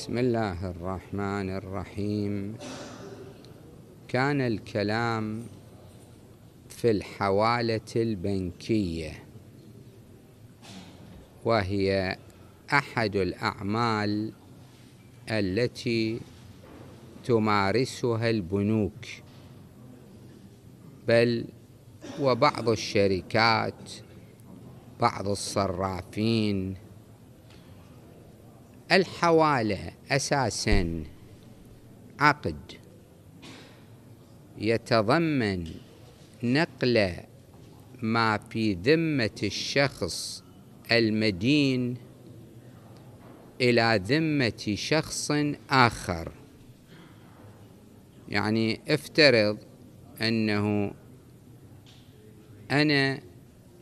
بسم الله الرحمن الرحيم كان الكلام في الحوالة البنكية وهي أحد الأعمال التي تمارسها البنوك بل وبعض الشركات بعض الصرافين الحواله اساسا عقد يتضمن نقل ما في ذمه الشخص المدين الى ذمه شخص اخر يعني افترض انه انا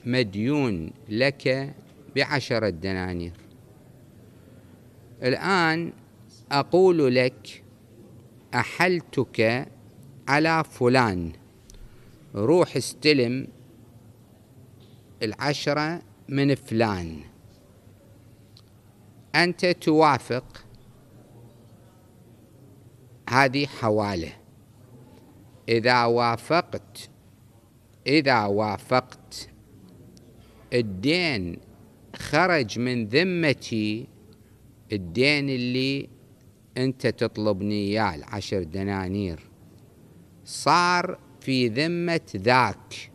مديون لك بعشره دنانير الآن أقول لك أحلتك على فلان روح استلم العشرة من فلان أنت توافق هذه حواله إذا وافقت إذا وافقت الدين خرج من ذمتي الدين اللي انت تطلبني اياه العشر دنانير صار في ذمة ذاك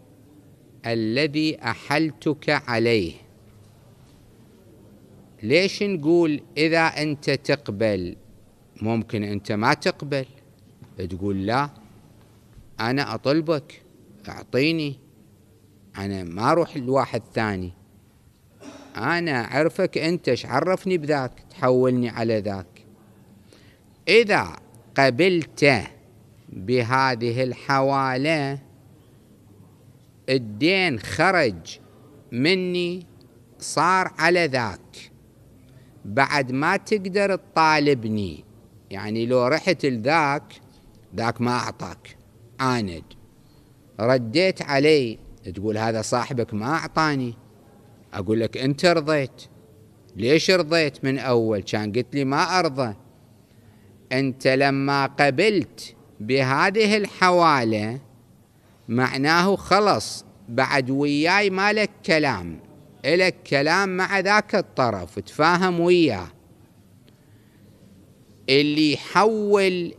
الذي أحلتك عليه ليش نقول إذا أنت تقبل ممكن أنت ما تقبل تقول لا أنا أطلبك أعطيني أنا ما أروح لواحد ثاني أنا أعرفك أنت إيش عرفني بذاك تحولني على ذاك إذا قبلت بهذه الحوالة الدين خرج مني صار على ذاك بعد ما تقدر تطالبني يعني لو رحت لذاك ذاك ما أعطاك عاند رديت علي تقول هذا صاحبك ما أعطاني أقول لك أنت رضيت ليش رضيت من أول كان قلت لي ما أرضى أنت لما قبلت بهذه الحوالة معناه خلص بعد وياي مالك كلام إلك كلام مع ذاك الطرف تفاهم وياه اللي يحول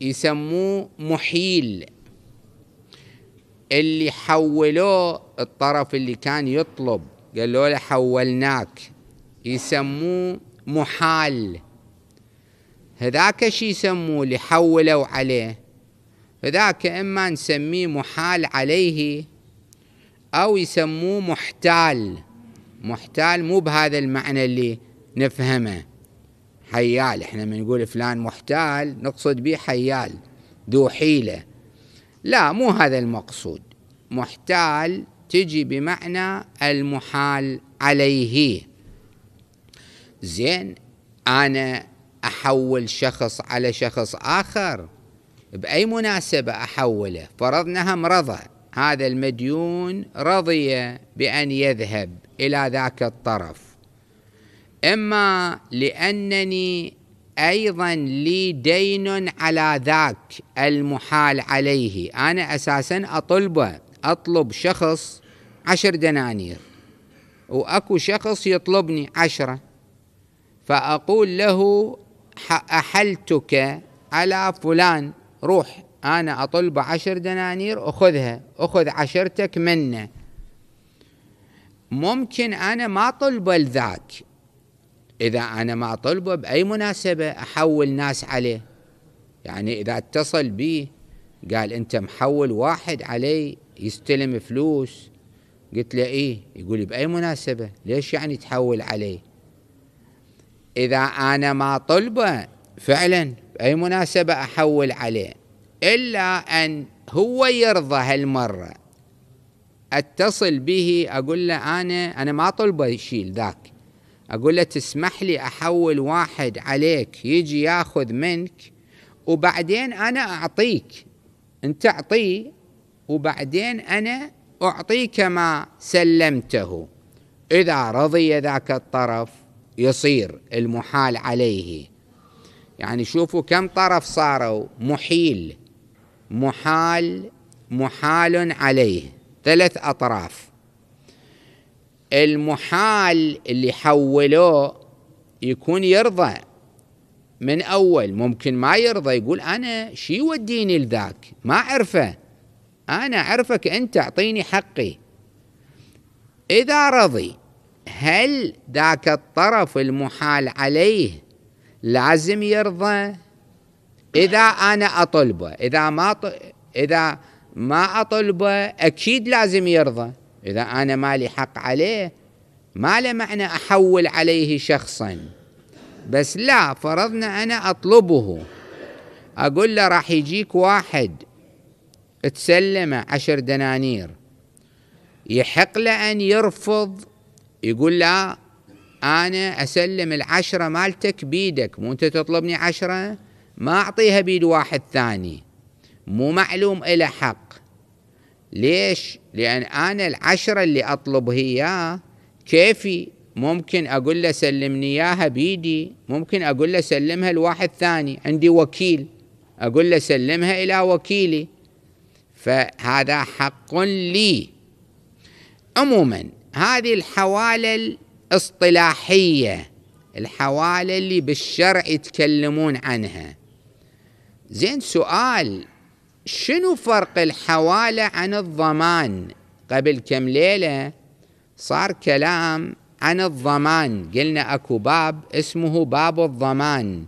يسموه محيل اللي حولوه الطرف اللي كان يطلب قالوا له حولناك يسموه محال هذاك شي يسموه اللي حولوا عليه هذاك اما نسميه محال عليه او يسموه محتال محتال مو بهذا المعنى اللي نفهمه حيال احنا من نقول فلان محتال نقصد به حيال ذو حيله لا مو هذا المقصود محتال تجي بمعنى المحال عليه زين أنا أحول شخص على شخص آخر بأي مناسبة أحوله فرضناها مرضى هذا المديون رضي بأن يذهب إلى ذاك الطرف إما لأنني أيضا لي دين على ذاك المحال عليه أنا أساسا أطلبه أطلب شخص عشر دنانير وأكو شخص يطلبني عشرة فأقول له أحلتك على فلان روح أنا أطلب عشر دنانير أخذها أخذ عشرتك منه ممكن أنا ما طلب لذاك إذا أنا ما أطلبه بأي مناسبة أحول ناس عليه يعني إذا اتصل بي قال أنت محول واحد علي يستلم فلوس قلت له إيه يقول لي بأي مناسبة ليش يعني تحول علي إذا أنا ما طلبه فعلا بأي مناسبة أحول عليه إلا أن هو يرضى هالمرة اتصل به اقول له انا انا ما طلبه يشيل ذاك أقول له تسمح لي أحول واحد عليك يجي ياخذ منك وبعدين أنا أعطيك أنت أعطيه وبعدين أنا أعطيك ما سلمته إذا رضي ذاك الطرف يصير المحال عليه يعني شوفوا كم طرف صاروا محيل محال محال عليه ثلاث أطراف المحال اللي حولوه يكون يرضى من أول ممكن ما يرضى يقول أنا شي وديني لذاك ما أعرفه أنا أعرفك أنت أعطيني حقي إذا رضي هل ذاك الطرف المحال عليه لازم يرضى إذا أنا أطلبه إذا ما إذا ما أطلبه أكيد لازم يرضى إذا أنا مالي حق عليه ما له معنى أحول عليه شخصا بس لا فرضنا أنا أطلبه أقول له راح يجيك واحد تسلمه عشر دنانير يحق له أن يرفض يقول لا أنا أسلم العشرة مالتك بيدك مو أنت تطلبني عشرة ما أعطيها بيد واحد ثاني مو معلوم إلى حق ليش لأن أنا العشرة اللي أطلب هي كيفي ممكن أقول له سلمني إياها بيدي ممكن أقول له سلمها لواحد ثاني عندي وكيل أقول له سلمها إلى وكيلي فهذا حق لي عموما هذه الحوالة الاصطلاحية الحوالة اللي بالشرع يتكلمون عنها زين سؤال شنو فرق الحوالة عن الضمان قبل كم ليلة صار كلام عن الضمان قلنا أكو باب اسمه باب الضمان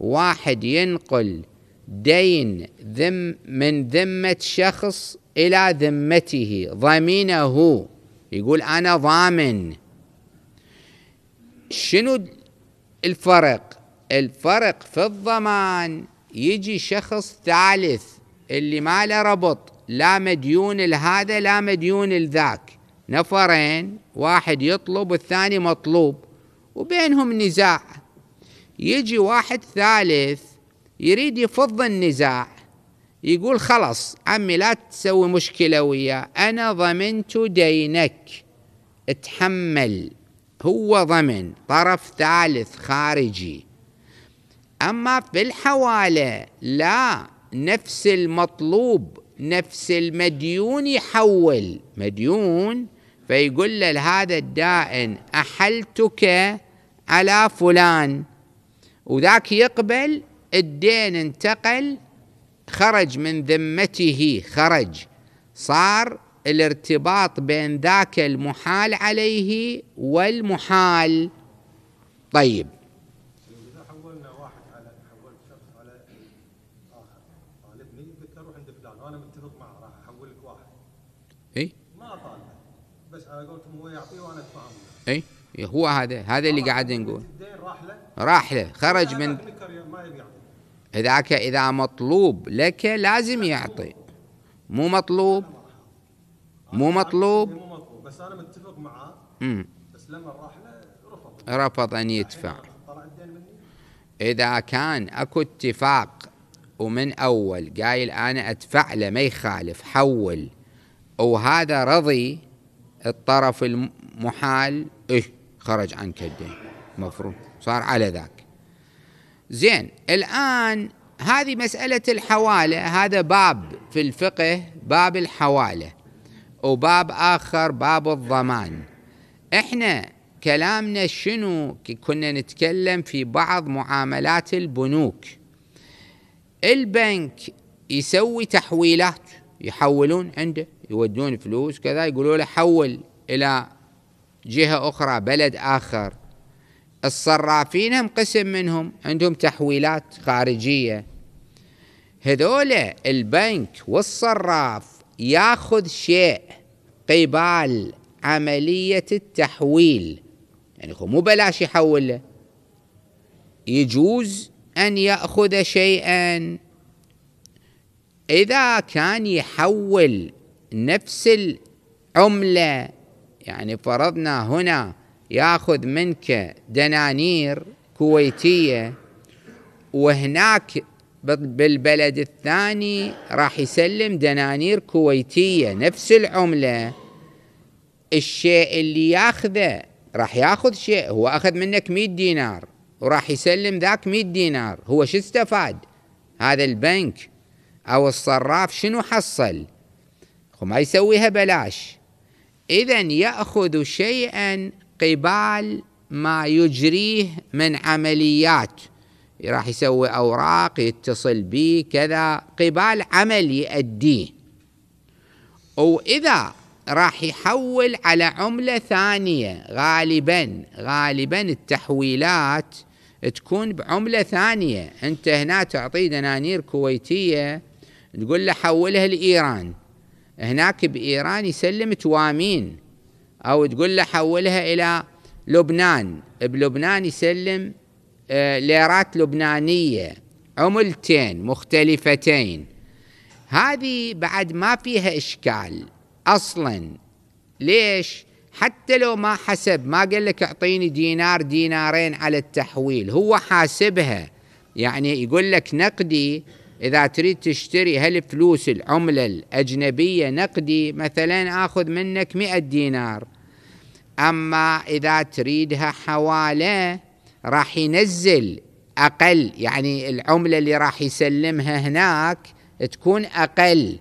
واحد ينقل دين ذم من ذمة شخص إلى ذمته ضمينه يقول أنا ضامن شنو الفرق الفرق في الضمان يجي شخص ثالث اللي ما له ربط لا مديون لهذا لا مديون لذاك نفرين واحد يطلب والثاني مطلوب وبينهم نزاع يجي واحد ثالث يريد يفض النزاع يقول خلص عمي لا تسوي مشكلة وياه أنا ضمنت دينك اتحمل هو ضمن طرف ثالث خارجي أما في الحوالة لا نفس المطلوب نفس المديون يحول مديون فيقول له الدائن أحلتك على فلان وذاك يقبل الدين انتقل خرج من ذمته خرج صار الارتباط بين ذاك المحال عليه والمحال طيب اي هو هذا هذا اللي قاعد نقول راح له خرج من اذا اذا مطلوب لك لازم يعطي مو مطلوب مو مطلوب بس انا متفق معاه بس لما راح له رفض ان يدفع اذا كان اكو اتفاق ومن اول قايل انا ادفع له ما يخالف حول وهذا رضي الطرف محال إيه خرج عنك الدين مفروض صار على ذاك زين الآن هذه مسألة الحوالة هذا باب في الفقه باب الحوالة وباب آخر باب الضمان احنا كلامنا شنو كنا نتكلم في بعض معاملات البنوك البنك يسوي تحويلات يحولون عنده يودون فلوس كذا يقولوا له حول إلى جهة أخرى بلد آخر الصرافين هم قسم منهم عندهم تحويلات خارجية هذول البنك والصراف ياخذ شيء قبال عملية التحويل يعني هو مو بلاش يحول له يجوز أن يأخذ شيئا إذا كان يحول نفس العملة يعني فرضنا هنا ياخذ منك دنانير كويتيه وهناك بالبلد الثاني راح يسلم دنانير كويتيه نفس العمله الشيء اللي ياخذه راح ياخذ شيء هو اخذ منك 100 دينار وراح يسلم ذاك 100 دينار هو شو استفاد هذا البنك او الصراف شنو حصل ما يسويها بلاش اذا ياخذ شيئا قبال ما يجريه من عمليات راح يسوي اوراق يتصل به كذا قبال عمل يؤديه واذا راح يحول على عمله ثانيه غالبا غالبا التحويلات تكون بعمله ثانيه انت هنا تعطيه دنانير كويتيه تقول له حولها لايران هناك بإيران يسلم توامين أو تقول له حولها إلى لبنان بلبنان يسلم آه، ليرات لبنانية عملتين مختلفتين هذه بعد ما فيها إشكال أصلا ليش؟ حتى لو ما حسب ما قال لك اعطيني دينار دينارين على التحويل هو حاسبها يعني يقول لك نقدي إذا تريد تشتري هالفلوس العملة الأجنبية نقدي مثلا آخذ منك مئة دينار أما إذا تريدها حوالة راح ينزل أقل يعني العملة اللي راح يسلمها هناك تكون أقل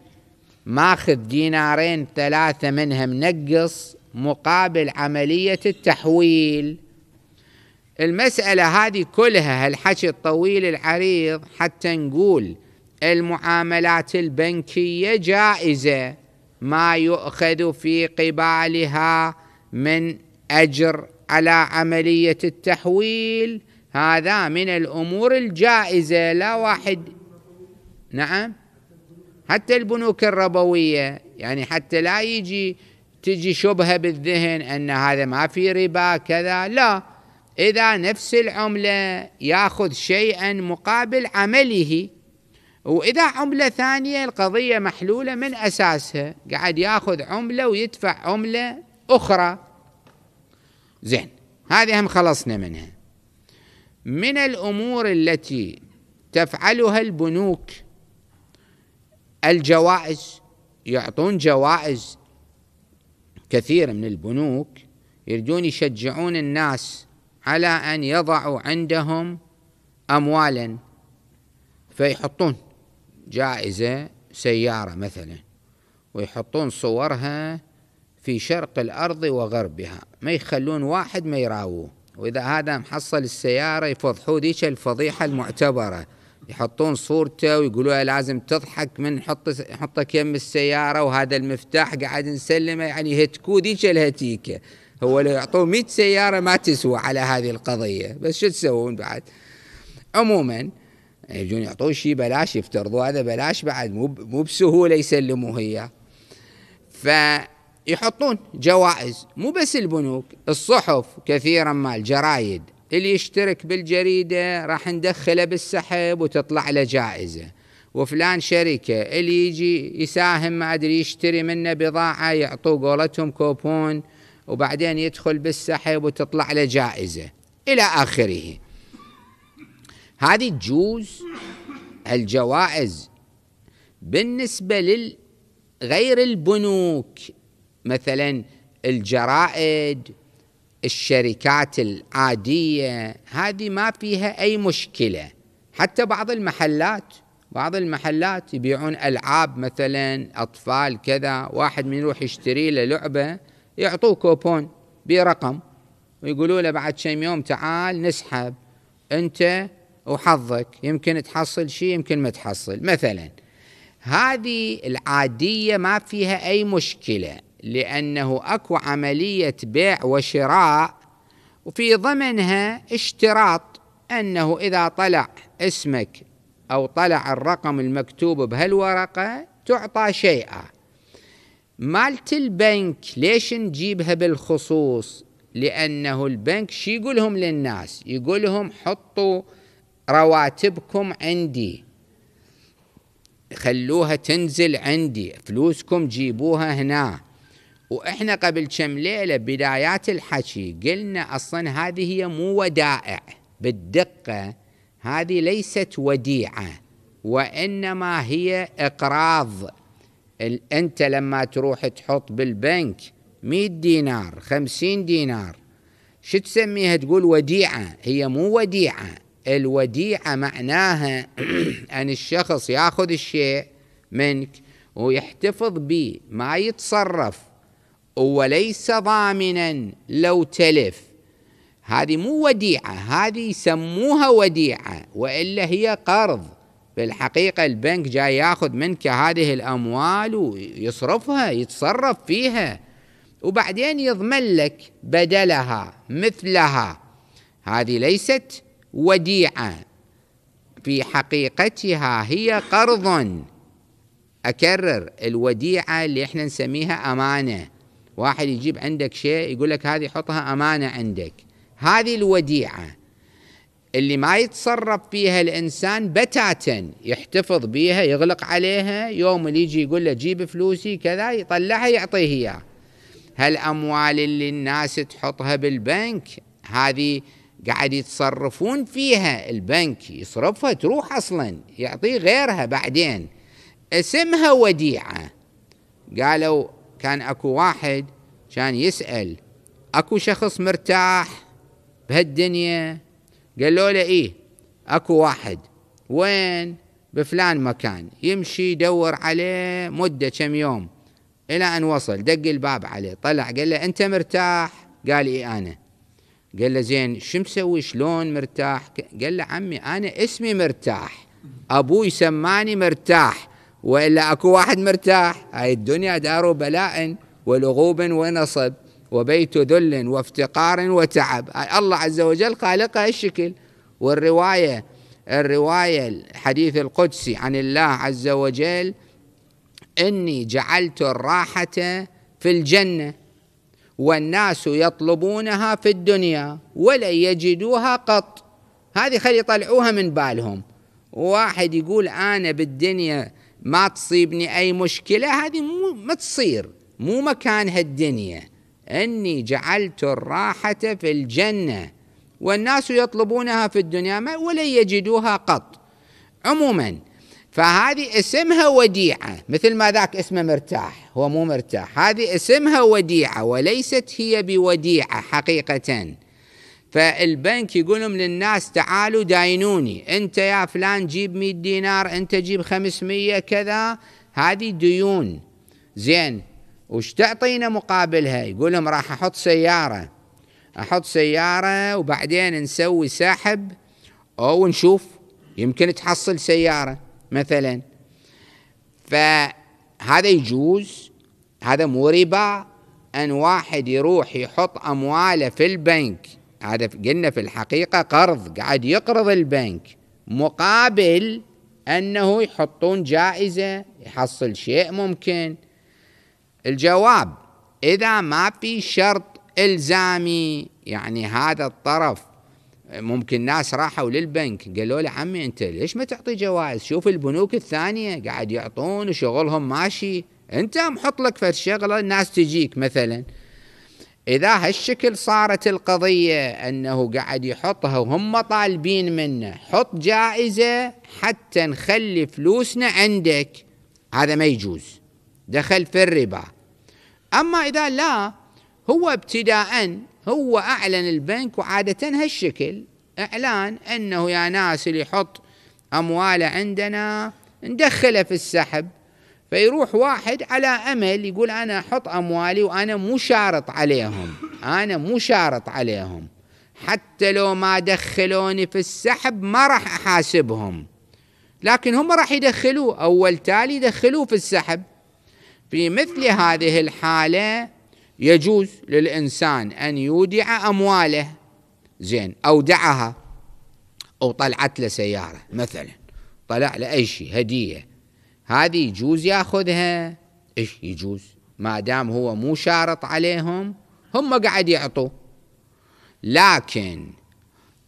ماخذ دينارين ثلاثة منها منقص مقابل عملية التحويل المسألة هذه كلها هالحكي الطويل العريض حتى نقول المعاملات البنكيه جائزه ما يؤخذ في قبالها من اجر على عمليه التحويل هذا من الامور الجائزه لا واحد نعم حتى البنوك الربويه يعني حتى لا يجي تجي شبهه بالذهن ان هذا ما في ربا كذا لا اذا نفس العمله ياخذ شيئا مقابل عمله واذا عمله ثانيه القضيه محلوله من اساسها قاعد ياخذ عمله ويدفع عمله اخرى زين هذه هم خلصنا منها من الامور التي تفعلها البنوك الجوائز يعطون جوائز كثير من البنوك يريدون يشجعون الناس على ان يضعوا عندهم اموالا فيحطون جائزة سيارة مثلا ويحطون صورها في شرق الأرض وغربها ما يخلون واحد ما يراوه وإذا هذا محصل السيارة يفضحوه ذيك الفضيحة المعتبرة يحطون صورته ويقولوا لازم تضحك من حط حطك يم السيارة وهذا المفتاح قاعد نسلمه يعني يهتكوه ذيك الهتيكة هو لو يعطوه 100 سيارة ما تسوى على هذه القضية بس شو تسوون بعد عموماً يجون يعطون شيء بلاش يفترضوا هذا بلاش بعد مو مو بسهوله يسلموا اياه فيحطون جوائز مو بس البنوك الصحف كثيرا ما الجرايد اللي يشترك بالجريده راح ندخله بالسحب وتطلع له جائزه وفلان شركه اللي يجي يساهم ما ادري يشتري منه بضاعه يعطوه قولتهم كوبون وبعدين يدخل بالسحب وتطلع له جائزه الى اخره هذه تجوز الجوائز بالنسبة لغير البنوك مثلا الجرائد الشركات العادية هذه ما فيها أي مشكلة حتى بعض المحلات بعض المحلات يبيعون ألعاب مثلا أطفال كذا واحد من يروح يشتري له لعبة يعطوه كوبون برقم ويقولوا له بعد كم يوم تعال نسحب أنت وحظك يمكن تحصل شيء يمكن ما تحصل مثلا هذه العادية ما فيها أي مشكلة لأنه أكو عملية بيع وشراء وفي ضمنها اشتراط أنه إذا طلع اسمك أو طلع الرقم المكتوب بهالورقة تعطى شيئا مالت البنك ليش نجيبها بالخصوص لأنه البنك شي يقولهم للناس يقولهم حطوا رواتبكم عندي خلوها تنزل عندي فلوسكم جيبوها هنا واحنا قبل كم ليله بدايات الحكي قلنا اصلا هذه هي مو ودائع بالدقه هذه ليست وديعه وانما هي اقراض انت لما تروح تحط بالبنك 100 دينار 50 دينار شو تسميها تقول وديعه هي مو وديعه الوديعة معناها أن الشخص ياخذ الشيء منك ويحتفظ به ما يتصرف وليس ضامنا لو تلف هذه مو وديعة هذه يسموها وديعة وإلا هي قرض في الحقيقة البنك جاي ياخذ منك هذه الأموال ويصرفها يتصرف فيها وبعدين يضمن لك بدلها مثلها هذه ليست وديعه في حقيقتها هي قرض اكرر الوديعه اللي احنا نسميها امانه واحد يجيب عندك شيء يقول لك هذه حطها امانه عندك هذه الوديعه اللي ما يتصرف فيها الانسان بتاتا يحتفظ بها يغلق عليها يوم اللي يجي يقول له جيب فلوسي كذا يطلعها يعطيه اياه هالاموال اللي الناس تحطها بالبنك هذه قاعد يتصرفون فيها البنك يصرفها تروح اصلا يعطيه غيرها بعدين اسمها وديعه قالوا كان اكو واحد كان يسال اكو شخص مرتاح بهالدنيا قالوا له ايه اكو واحد وين بفلان مكان يمشي يدور عليه مده كم يوم الى ان وصل دق الباب عليه طلع قال له انت مرتاح قال اي انا قال له زين شو مسوي شلون مرتاح قال له عمي انا اسمي مرتاح ابوي سماني مرتاح والا اكو واحد مرتاح هاي الدنيا دار بلاء ولغوب ونصب وبيت ذل وافتقار وتعب الله عز وجل خالقها الشكل والروايه الروايه الحديث القدسي عن الله عز وجل اني جعلت الراحه في الجنه والناس يطلبونها في الدنيا ولن يجدوها قط هذه خلي يطلعوها من بالهم واحد يقول أنا بالدنيا ما تصيبني أي مشكلة هذه مو ما تصير مو مكانها الدنيا إني جعلت الراحة في الجنة والناس يطلبونها في الدنيا ولن يجدوها قط عموما فهذه اسمها وديعة مثل ما ذاك اسمه مرتاح هو مو مرتاح هذه اسمها وديعة وليست هي بوديعة حقيقة فالبنك يقولهم للناس تعالوا داينوني انت يا فلان جيب 100 دينار انت جيب 500 كذا هذه ديون زين وش تعطينا مقابلها يقول لهم راح احط سيارة احط سيارة وبعدين نسوي سحب او نشوف يمكن تحصل سيارة مثلا فهذا يجوز هذا مو ربا أن واحد يروح يحط أمواله في البنك هذا قلنا في الحقيقة قرض قاعد يقرض البنك مقابل أنه يحطون جائزة يحصل شيء ممكن الجواب إذا ما في شرط إلزامي يعني هذا الطرف ممكن ناس راحوا للبنك قالوا له عمي انت ليش ما تعطي جوائز شوف البنوك الثانيه قاعد يعطون وشغلهم ماشي انت محط لك في شغله الناس تجيك مثلا اذا هالشكل صارت القضيه انه قاعد يحطها وهم طالبين منه حط جائزه حتى نخلي فلوسنا عندك هذا ما يجوز دخل في الربا اما اذا لا هو ابتداء هو أعلن البنك وعادة هالشكل إعلان أنه يا ناس اللي يحط أمواله عندنا ندخله في السحب فيروح واحد على أمل يقول أنا أحط أموالي وأنا مو شارط عليهم أنا مو شارط عليهم حتى لو ما دخلوني في السحب ما راح أحاسبهم لكن هم راح يدخلوه أول تالي يدخلوه في السحب في مثل هذه الحالة يجوز للإنسان أن يودع أمواله زين أودعها أو طلعت له سيارة مثلا طلع له أي شيء هدية هذه يجوز ياخذها ايش يجوز ما دام هو مو شارط عليهم هم قاعد يعطوا لكن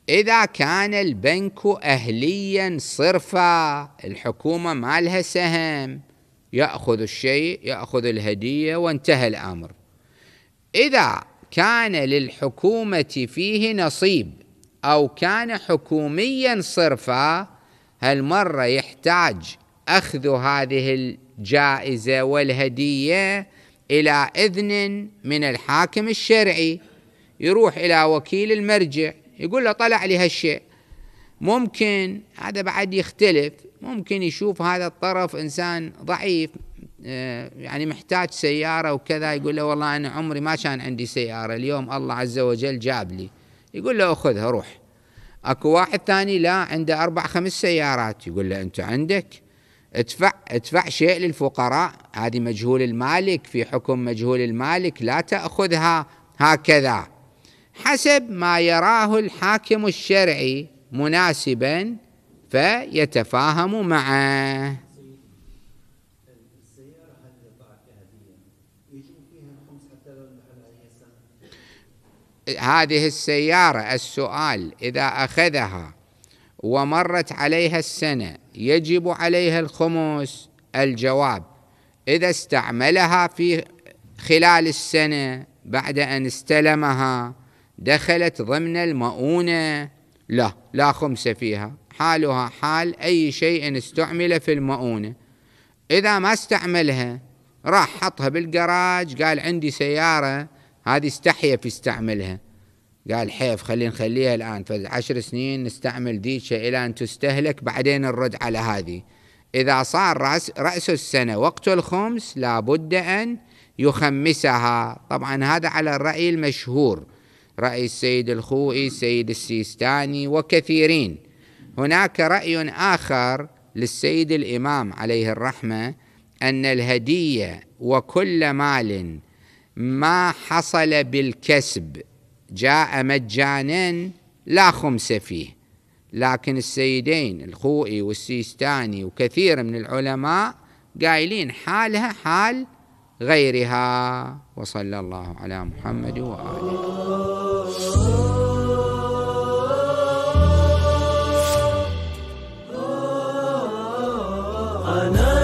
إذا كان البنك أهليا صرفا الحكومة ما لها سهم يأخذ الشيء يأخذ الهدية وانتهى الأمر إذا كان للحكومة فيه نصيب أو كان حكوميا صرفا هالمرة يحتاج أخذ هذه الجائزة والهدية إلى إذن من الحاكم الشرعي يروح إلى وكيل المرجع يقول له طلع لي هالشيء ممكن هذا بعد يختلف ممكن يشوف هذا الطرف إنسان ضعيف آه، يعني محتاج سيارة وكذا يقول له والله أنا عمري ما كان عندي سيارة اليوم الله عز وجل جاب لي يقول له أخذها روح أكو واحد ثاني لا عنده أربع خمس سيارات يقول له أنت عندك ادفع ادفع شيء للفقراء هذه مجهول المالك في حكم مجهول المالك لا تأخذها هكذا حسب ما يراه الحاكم الشرعي مناسبا فيتفاهم معه هذه السيارة السؤال إذا أخذها ومرت عليها السنة يجب عليها الخمس الجواب إذا استعملها في خلال السنة بعد أن استلمها دخلت ضمن المؤونة لا لا خمس فيها حالها حال أي شيء استعمل في المؤونة إذا ما استعملها راح حطها بالجراج قال عندي سيارة هذه استحيا في استعملها قال حيف خلينا نخليها الآن فعشر سنين نستعمل ذيك إلى أن تستهلك بعدين نرد على هذه إذا صار رأس رأس السنة وقت الخمس لابد أن يخمسها طبعا هذا على الرأي المشهور رأي السيد الخوئي السيد السيستاني وكثيرين هناك رأي آخر للسيد الإمام عليه الرحمة أن الهدية وكل مال ما حصل بالكسب جاء مجانا لا خمس فيه لكن السيدين الخوئي والسيستاني وكثير من العلماء قايلين حالها حال غيرها وصلى الله على محمد واله أنا